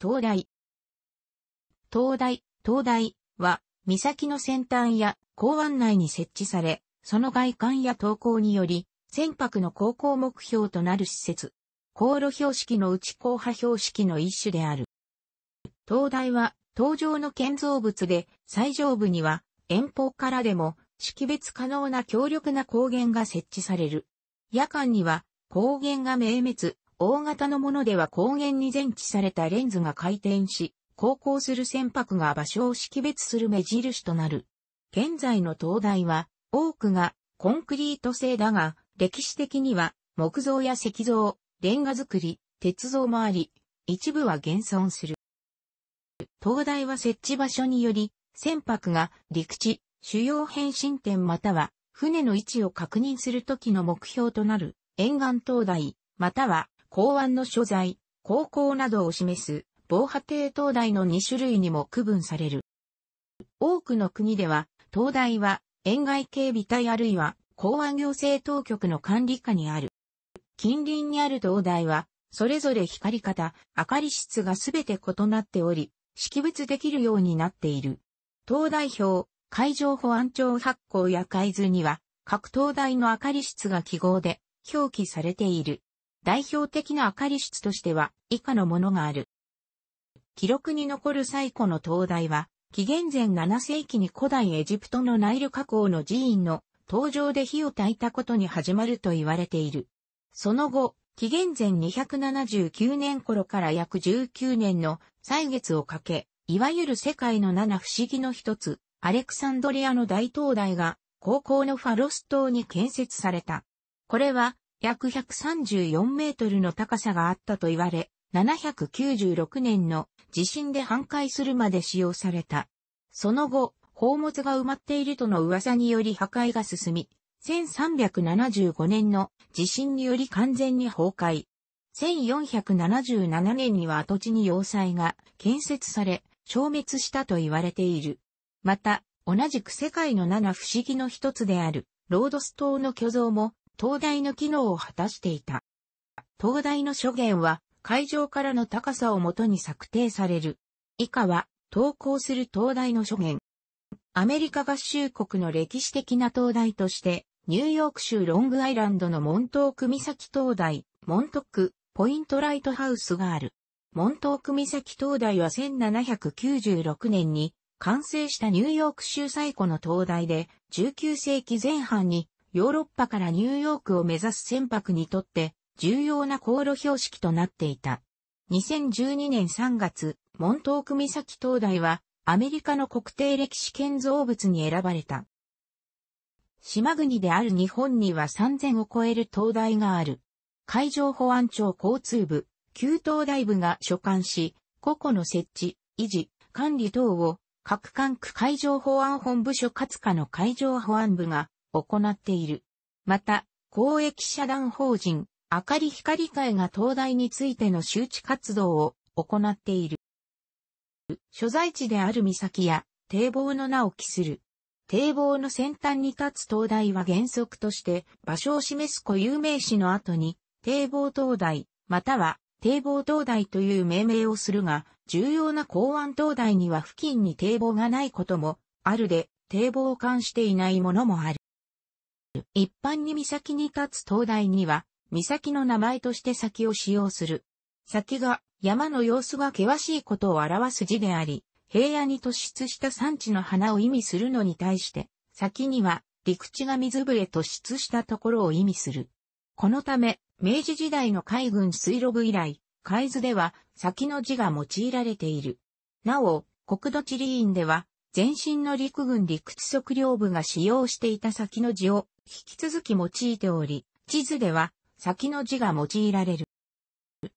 灯台。灯台、灯台は、岬の先端や港湾内に設置され、その外観や投稿により、船舶の航行目標となる施設。航路標識の内硬派標識の一種である。灯台は、搭乗の建造物で、最上部には、遠方からでも、識別可能な強力な光源が設置される。夜間には、光源が明滅、大型のものでは光源に前置されたレンズが回転し、航行する船舶が場所を識別する目印となる。現在の灯台は、多くがコンクリート製だが、歴史的には木造や石造、レンガ造り、鉄造もあり、一部は現存する。灯台は設置場所により、船舶が陸地、主要変身点または船の位置を確認するときの目標となる沿岸灯台、または港湾の所在、航行などを示す防波堤灯台の2種類にも区分される。多くの国では、灯台は沿岸警備隊あるいは港湾行政当局の管理下にある。近隣にある灯台は、それぞれ光り方、明かり質がすべて異なっており、識別できるようになっている。灯台表、海上保安庁発行や海図には、各灯台の明かり質が記号で表記されている。代表的な明かり室としては以下のものがある。記録に残る最古の灯台は、紀元前7世紀に古代エジプトのナイル河口の寺院の登場で火を焚いたことに始まると言われている。その後、紀元前279年頃から約19年の歳月をかけ、いわゆる世界の七不思議の一つ、アレクサンドリアの大灯台が、高校のファロス島に建設された。これは、約134メートルの高さがあったと言われ、796年の地震で半壊するまで使用された。その後、宝物が埋まっているとの噂により破壊が進み、1375年の地震により完全に崩壊。1477年には跡地に要塞が建設され、消滅したと言われている。また、同じく世界の七不思議の一つである、ロードス島の巨像も灯台の機能を果たしていた。灯台の諸元は、会場からの高さをもとに策定される。以下は、投稿する灯台の諸元。アメリカ合衆国の歴史的な灯台として、ニューヨーク州ロングアイランドのモントーク岬灯台、モントック、ポイントライトハウスがある。モントーク岬灯台は1796年に完成したニューヨーク州最古の灯台で、19世紀前半にヨーロッパからニューヨークを目指す船舶にとって重要な航路標識となっていた。2012年3月、モントーク岬灯台はアメリカの国定歴史建造物に選ばれた。島国である日本には3000を超える灯台がある。海上保安庁交通部、旧灯台部が所管し、個々の設置、維持、管理等を各管区海上保安本部署かつかの海上保安部が行っている。また、公益社団法人、明かり光会が灯台についての周知活動を行っている。所在地である岬や堤防の名を記する。堤防の先端に立つ灯台は原則として場所を示す固有名詞の後に堤防灯台または堤防灯台という命名をするが重要な港湾灯台には付近に堤防がないこともあるで堤防を冠していないものもある。一般に岬に立つ灯台には、岬の名前として先を使用する。先が山の様子が険しいことを表す字であり、平野に突出した山地の花を意味するのに対して、先には陸地が水ぶれ突出したところを意味する。このため、明治時代の海軍水路部以来、海図では先の字が用いられている。なお、国土地理院では、前身の陸軍陸地測量部が使用していた先の字を引き続き用いており、地図では先の字が用いられる。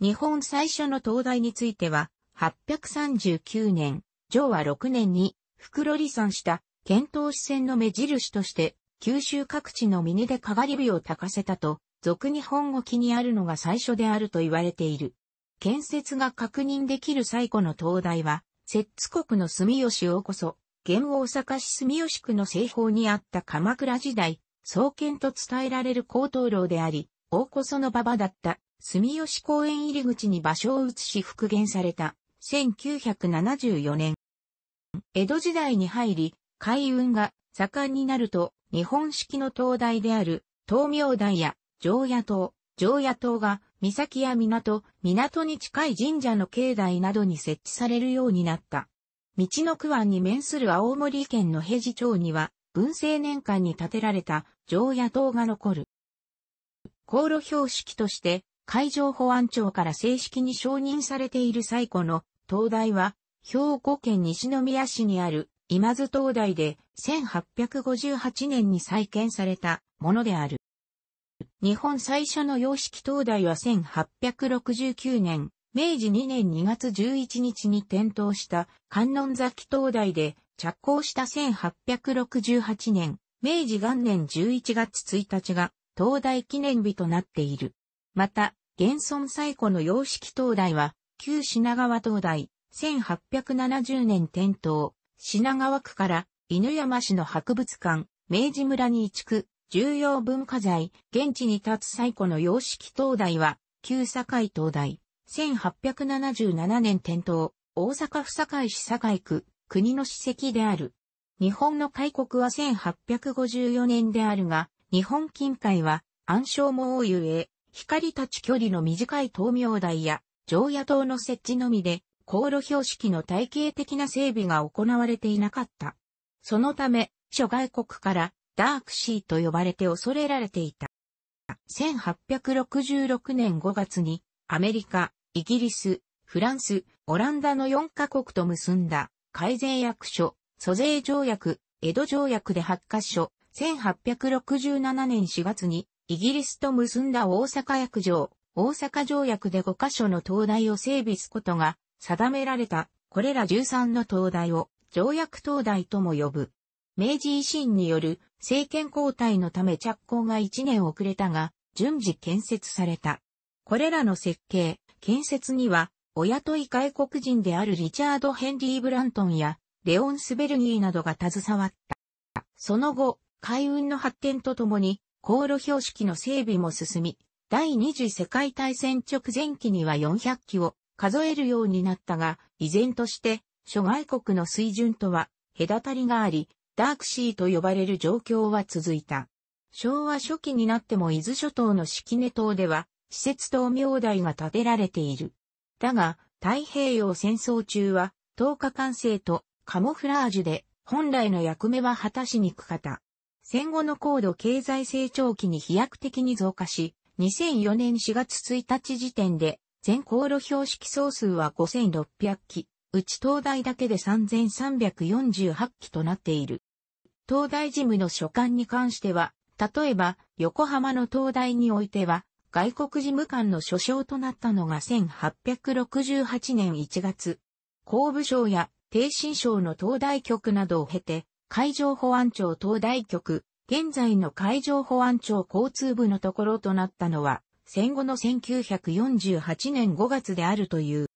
日本最初の灯台については、839年、昭和6年に袋離散した遣唐使船の目印として、九州各地の峰でかがり火を焚かせたと、俗日本語記にあるのが最初であると言われている。建設が確認できる最古の灯台は、摂津国の住吉をこそ、現大阪市住吉区の西方にあった鎌倉時代、創建と伝えられる高等楼であり、大こその馬場だった住吉公園入り口に場所を移し復元された1974年。江戸時代に入り、海運が盛んになると、日本式の灯台である、東明台や常夜島、常夜島が、岬や港、港に近い神社の境内などに設置されるようになった。道の区湾に面する青森県の平治町には、文政年間に建てられた常野塔が残る。航路標識として海上保安庁から正式に承認されている最古の灯台は、兵庫県西宮市にある今津灯台で1858年に再建されたものである。日本最初の洋式灯台は1869年、明治2年2月11日に点灯した観音崎灯台で着工した1868年、明治元年11月1日が、灯台記念日となっている。また、現存最古の洋式灯台は、旧品川灯台、1870年点灯、品川区から犬山市の博物館、明治村に移築、重要文化財、現地に立つ最古の洋式灯台は、旧堺灯台、1877年点灯、大阪府堺市堺区、国の史跡である。日本の開国は1854年であるが、日本近海は暗礁も多いゆえ、光立ち距離の短い東明台や常夜島の設置のみで、航路標識の体系的な整備が行われていなかった。そのため、諸外国からダークシーと呼ばれて恐れられていた。1866年5月にアメリカ、イギリス、フランス、オランダの4カ国と結んだ改善役所、租税条約、江戸条約で8カ所、1867年4月にイギリスと結んだ大阪役場、大阪条約で5カ所の灯台を整備すことが定められた、これら13の灯台を条約灯台とも呼ぶ。明治維新による政権交代のため着工が1年遅れたが、順次建設された。これらの設計、建設にはお雇い外国人であるリチャード・ヘンリー・ブラントンや、レオン・スベルギーなどが携わった。その後、海運の発展とともに、航路標識の整備も進み、第二次世界大戦直前期には400機を数えるようになったが、依然として諸外国の水準とは隔たりがあり、ダークシーと呼ばれる状況は続いた。昭和初期になっても伊豆諸島の式根島では、施設島明台が建てられている。だが、太平洋戦争中は、10日完成とカモフラージュで、本来の役目は果たしにくかった。戦後の高度経済成長期に飛躍的に増加し、2004年4月1日時点で、全航路標識総数は5600機、うち東大だけで3348機となっている。東大事務の所管に関しては、例えば、横浜の東大においては、外国事務官の所掌となったのが1868年1月。工部省や低新省の東大局などを経て、海上保安庁東大局、現在の海上保安庁交通部のところとなったのは、戦後の1948年5月であるという。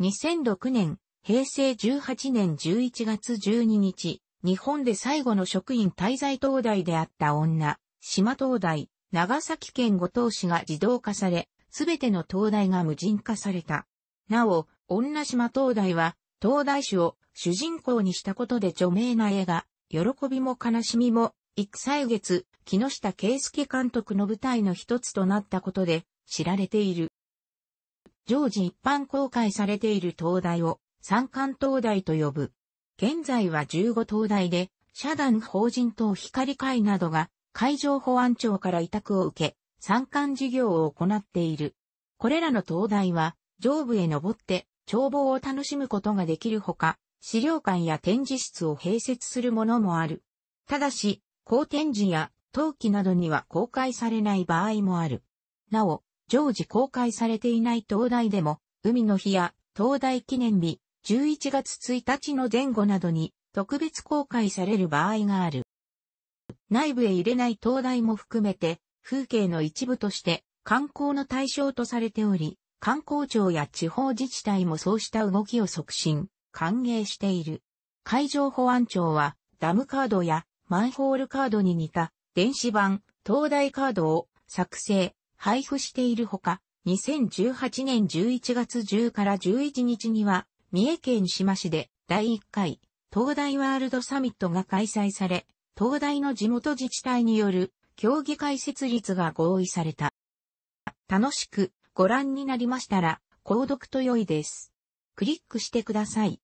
2006年、平成18年11月12日、日本で最後の職員滞在東大であった女、島東大、長崎県五島市が自動化され、すべての灯台が無人化された。なお、女島灯台は、灯台主を主人公にしたことで著名な映画、喜びも悲しみも、幾歳月、木下圭介監督の舞台の一つとなったことで知られている。常時一般公開されている灯台を三冠灯台と呼ぶ。現在は15灯台で、社団法人等光会などが海上保安庁から委託を受け、参観事業を行っている。これらの灯台は、上部へ登って、眺望を楽しむことができるほか、資料館や展示室を併設するものもある。ただし、公展示や陶器などには公開されない場合もある。なお、常時公開されていない灯台でも、海の日や灯台記念日、11月1日の前後などに特別公開される場合がある。内部へ入れない灯台も含めて、風景の一部として観光の対象とされており、観光庁や地方自治体もそうした動きを促進、歓迎している。海上保安庁は、ダムカードやマンホールカードに似た電子版、灯台カードを作成、配布しているほか、2018年11月10から11日には、三重県志摩市で第1回、東大ワールドサミットが開催され、東大の地元自治体による競技会設立が合意された。楽しくご覧になりましたら、購読と良いです。クリックしてください。